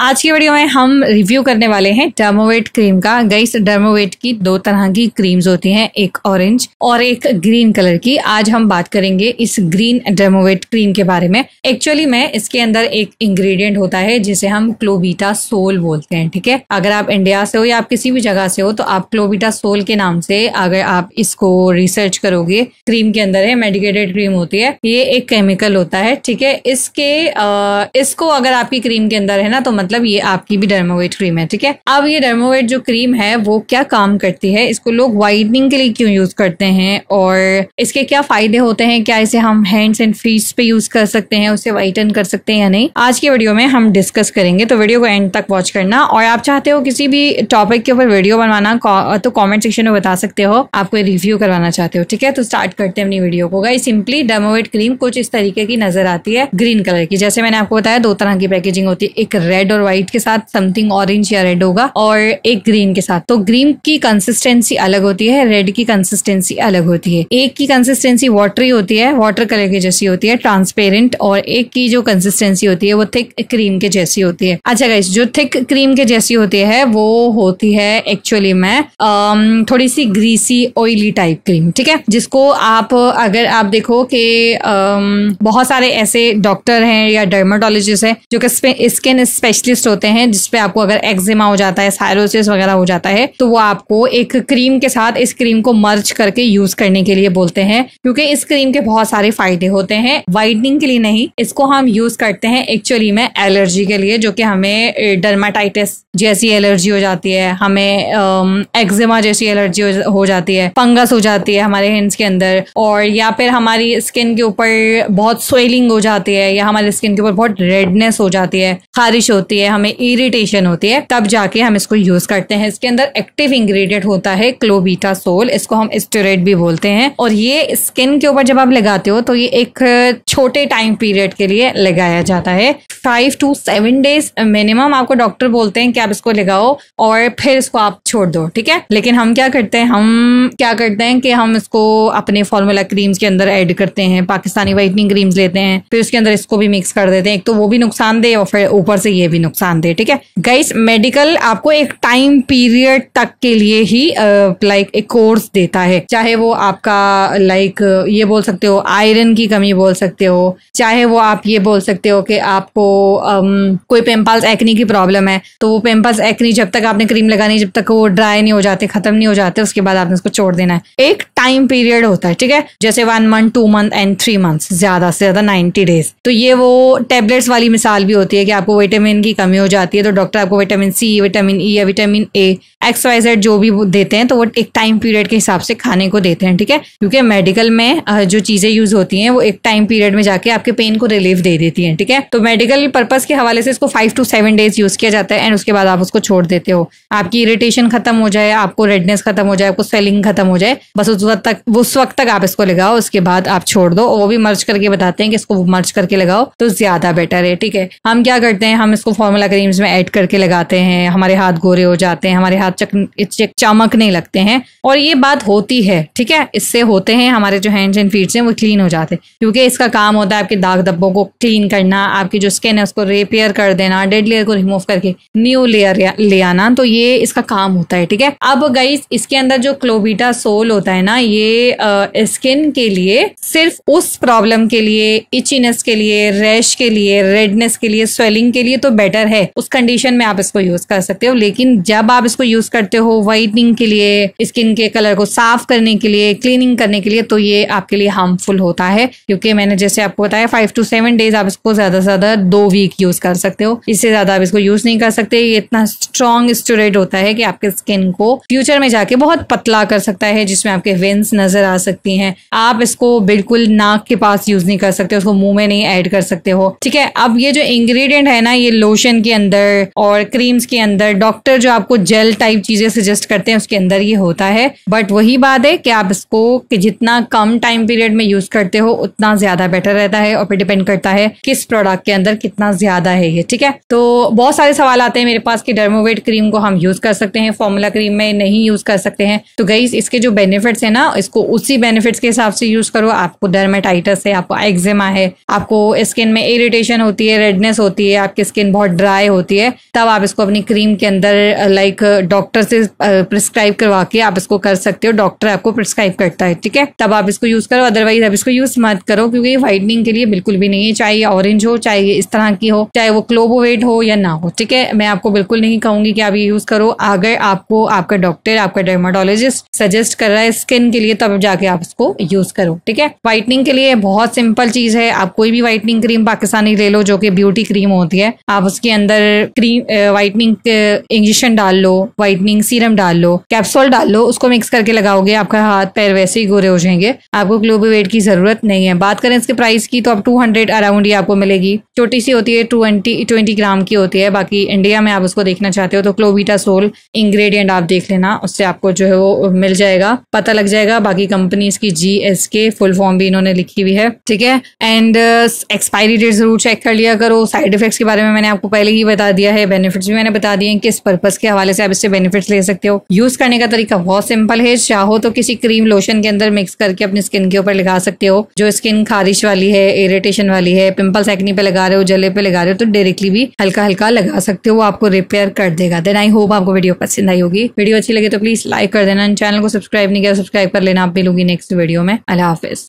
आज की वीडियो में हम रिव्यू करने वाले हैं डर्मोवेट क्रीम का गईस डर्मोवेट की दो तरह की क्रीम्स होती हैं एक ऑरेंज और एक ग्रीन कलर की आज हम बात करेंगे इस ग्रीन डर्मोवेट क्रीम के बारे में एक्चुअली में इसके अंदर एक इंग्रेडिएंट होता है जिसे हम क्लोबीटा सोल बोलते हैं ठीक है अगर आप इंडिया से हो या आप किसी भी जगह से हो तो आप क्लोबीटा सोल के नाम से अगर आप इसको रिसर्च करोगे क्रीम के अंदर है मेडिकेटेड क्रीम होती है ये एक केमिकल होता है ठीक है इसके इसको अगर आपकी क्रीम के अंदर है ना तो मतलब मतलब ये आपकी भी डर्मोवेट क्रीम है ठीक है अब ये डर्मोवेट जो क्रीम है वो क्या काम करती है इसको लोग वाइटनिंग के लिए क्यों यूज करते हैं और इसके क्या फायदे होते हैं क्या इसे हम हैंड्स एंड फीट पे यूज कर सकते हैं उसे वाइटन कर सकते हैं या नहीं आज की वीडियो में हम डिस्कस करेंगे तो वीडियो को एंड तक वॉच करना और आप चाहते हो किसी भी टॉपिक के ऊपर वीडियो बनवाना तो कॉमेंट सेक्शन में बता सकते हो आप कोई रिव्यू करवाना चाहते हो ठीक है तो स्टार्ट करते हैं अपनी वीडियो को गई सिंपली डर्मोवेट क्रीम कुछ इस तरीके की नजर आती है ग्रीन कलर की जैसे मैंने आपको बताया दो तरह की पैकेजिंग होती है एक रेड और और व्हाइट के साथ समथिंग ऑरेंज या रेड होगा और एक ग्रीन के साथ तो ग्रीन की कंसिस्टेंसी अलग होती है रेड की कंसिस्टेंसी अलग होती है एक की कंसिस्टेंसी वाटरी होती है वाटर कलर की जैसी होती है ट्रांसपेरेंट और एक की जो कंसिस्टेंसी होती है वो थिक क्रीम के जैसी होती है अच्छा गाइस जो थिक क्रीम के जैसी होती है वो होती है एक्चुअली में थोड़ी सी ग्रीसी ऑयली टाइप क्रीम ठीक है जिसको आप अगर आप देखो कि um, बहुत सारे ऐसे डॉक्टर हैं या डर्माटोलॉजिस्ट हैं जो कि स्किन स्पेशली स्पेशलिस्ट होते हैं जिसपे आपको अगर एक्जिमा हो जाता है साइरोसिस वगैरह हो जाता है तो वो आपको एक क्रीम के साथ इस क्रीम को मर्च करके यूज करने के लिए बोलते हैं क्योंकि इस क्रीम के बहुत सारे फायदे होते हैं वाइटनिंग के लिए नहीं इसको हम यूज करते हैं एक्चुअली में एलर्जी के लिए जो कि हमें डर्माटाइटिस जैसी एलर्जी हो जाती है हमें एक्जिमा जैसी एलर्जी हो जाती है फंगस हो जाती है हमारे हैंड्स के अंदर और या फिर हमारी स्किन के ऊपर बहुत स्वेलिंग हो जाती है या हमारी स्किन के ऊपर बहुत रेडनेस हो जाती है खारिश होती है होती है हमें इरिटेशन होती है तब जाके हम इसको यूज करते हैं इसके अंदर एक्टिव इंग्रेडिएंट होता है क्लोबीटा सोल इसको हम स्टोरेट भी बोलते हैं और ये स्किन के ऊपर जब आप लगाते हो तो ये एक छोटे टाइम पीरियड के लिए लगाया जाता है five to seven days minimum आपको डॉक्टर बोलते हैं कि आप इसको लगाओ और फिर इसको आप छोड़ दो ठीक है लेकिन हम क्या करते हैं हम क्या करते हैं कि हम इसको अपने फॉर्मूला क्रीम्स के अंदर ऐड करते हैं पाकिस्तानी वाइटनिंग क्रीम्स लेते हैं फिर उसके अंदर इसको भी मिक्स कर देते हैं एक तो वो भी नुकसान दे और फिर ऊपर से ये भी नुकसान दे ठीक है गाइस मेडिकल आपको एक टाइम पीरियड तक के लिए ही लाइक एक कोर्स देता है चाहे वो आपका लाइक ये बोल सकते हो आयरन की कमी बोल सकते हो चाहे वो आप ये बोल सकते हो कि आपको Um, कोई पेम्पल्स एक्नी की प्रॉब्लम है तो वो पिम्पल्स एक्नी जब तक आपने क्रीम लगानी जब तक वो ड्राई नहीं हो जाते खत्म नहीं हो जाते उसके बाद आपने उसको छोड़ देना है एक टाइम पीरियड होता है ठीक है जैसे one month two month and three month ज्यादा से ज्यादा नाइन्टी डेज तो ये वो टेबलेट्स वाली मिसाल भी होती है कि आपको विटामिन की कमी हो जाती है तो डॉक्टर आपको विटामिन सी विटामिन ई या vitamin A X Y Z जो भी देते हैं तो वो एक टाइम पीरियड के हिसाब से खाने को देते हैं ठीक है क्योंकि मेडिकल में जो चीजें यूज होती हैं वो एक टाइम पीरियड में जाके आपके पेन को रिलीफ दे देती हैं ठीक है तो मेडिकल मेडिकल पर्पज के हवाले से इसको five to seven days use किया जाता है एंड उसके बाद आप उसको छोड़ देते हो आपकी इरिटेशन खत्म हो जाए आपको रेडनेस खत्म हो जाए आपको स्वेलिंग खत्म हो जाए बस उस वक्त तक उस वक्त तक आप इसको लगाओ उसके बाद आप छोड़ दो वो भी मर्ज करके बताते हैं कि इसको मर्ज करके लगाओ तो ज्यादा बेटर है ठीक है हम क्या करते हैं हम इसको फॉर्मूला क्रीम्स में एड करके लगाते हैं हमारे हाथ गोरे हो जाते हैं हमारे हाथ चक, चमक नहीं लगते हैं और ये बात होती है ठीक है इससे होते हैं हमारे जो हैंड्स एंड फीट्स हैं वो क्लीन हो जाते हैं क्योंकि इसका काम होता है आपके दाग धब्बों को क्लीन करना आपकी जो स्किन स्किन है उसको रिपेयर कर देना डेड लेयर को रिमूव करके न्यू लेयर ले आना तो ये इसका काम होता है ठीक है अब गई इसके अंदर जो क्लोबीटा सोल होता है ना ये स्किन के लिए सिर्फ उस प्रॉब्लम के लिए इचीनेस के लिए रैश के लिए रेडनेस के लिए स्वेलिंग के लिए तो बेटर है उस कंडीशन में आप इसको यूज कर सकते हो लेकिन जब आप इसको यूज करते हो व्हाइटनिंग के लिए स्किन के कलर को साफ करने के लिए क्लीनिंग करने के लिए तो ये आपके लिए हार्मफुल होता है क्योंकि मैंने जैसे आपको बताया फाइव टू सेवन डेज आप इसको ज्यादा से ज्यादा दो दो वीक यूज कर सकते हो इससे ज्यादा आप इसको यूज नहीं कर सकते ये इतना स्ट्रॉन्ग स्टोरेट होता है कि आपके स्किन को फ्यूचर में जाके बहुत पतला कर सकता है जिसमें आपके वेंस नजर आ सकती हैं आप इसको बिल्कुल नाक के पास यूज नहीं कर सकते उसको मुंह में नहीं ऐड कर सकते हो ठीक है अब ये जो इंग्रेडिएंट है ना ये लोशन के अंदर और क्रीम्स के अंदर डॉक्टर जो आपको जेल टाइप चीजें सजेस्ट करते हैं उसके अंदर ये होता है बट वही बात है कि आप इसको कि जितना कम टाइम पीरियड में यूज करते हो उतना ज्यादा बेटर रहता है और फिर डिपेंड करता है किस प्रोडक्ट के अंदर कितना ज्यादा है ये ठीक है तो बहुत सारे सवाल आते हैं मेरे पास कि डर्मोवेट क्रीम को हम यूज कर सकते हैं फॉर्मूला क्रीम में नहीं यूज कर सकते हैं तो गई इसके जो बेनिफिट्स है ना इसको उसी बेनिफिट्स के हिसाब से यूज करो आपको डर्मेटाइटस है आपको एक्जिमा है आपको स्किन में इरिटेशन होती है रेडनेस होती है आपकी स्किन बहुत ड्राई होती है तब आप इसको अपनी क्रीम के अंदर लाइक uh, डॉक्टर uh, से प्रिस्क्राइब uh, करवा के आप इसको कर सकते हो डॉक्टर आपको प्रिस्क्राइब करता है ठीक है तब आप इसको यूज करो अदरवाइज आप इसको यूज मत करो क्योंकि व्हाइटनिंग के लिए बिल्कुल भी नहीं है चाहिए ऑरेंज हो चाहिए इस तरह तरह की हो चाहे वो क्लोबोवेट हो या ना हो ठीक है मैं आपको बिल्कुल नहीं कहूंगी कि आप ये यूज करो अगर आपको आपका डॉक्टर आपका डर्माटोलॉजिस्ट सजेस्ट कर रहा है स्किन के लिए तब जाके आप उसको यूज करो ठीक है व्हाइटनिंग के लिए बहुत सिंपल चीज है आप कोई भी व्हाइटनिंग क्रीम पाकिस्तानी ले लो जो कि ब्यूटी क्रीम होती है आप उसके अंदर क्रीम व्हाइटनिंग इंजेक्शन डाल लो व्हाइटनिंग सीरम डाल लो कैप्सूल डाल लो उसको मिक्स करके लगाओगे आपका हाथ पैर वैसे ही गोरे हो जाएंगे आपको ग्लोबोवेट की जरूरत नहीं है बात करें इसके प्राइस की तो आप टू हंड्रेड अराउंड ही आपको मिलेगी छोटी सी होती है ट्वेंटी ट्वेंटी ग्राम की होती है बाकी इंडिया में आप उसको देखना चाहते हो तो क्लोविटा सोल इंग्रेडिएंट आप देख लेना उससे आपको जो है वो मिल जाएगा पता लग जाएगा बाकी कंपनीज की जी एस के फुल फॉर्म भी इन्होंने लिखी हुई है ठीक है एंड एक्सपायरी डेट जरूर चेक कर लिया करो साइड इफेक्ट्स के बारे में मैंने आपको पहले ही बता दिया है बेनिफिट्स भी मैंने बता दिए हैं किस पर्पज के हवाले से आप इससे बेनिफिट्स ले सकते हो यूज करने का तरीका बहुत सिंपल है चाहो तो किसी क्रीम लोशन के अंदर मिक्स करके अपनी स्किन के ऊपर लगा सकते हो जो स्किन खारिश वाली है इरिटेशन वाली है पिंपल्स एक्नी पे लगा रहे हो गले पे लगा रहे हो तो डायरेक्टली भी हल्का हल्का लगा सकते हो वो आपको रिपेयर कर देगा देन आई होप आपको वीडियो पसंद आई होगी वीडियो अच्छी लगे तो प्लीज लाइक कर देना चैनल को सब्सक्राइब नहीं किया सब्सक्राइब कर लेना आप मिलूंगी नेक्स्ट वीडियो में अल्लाह हाफिज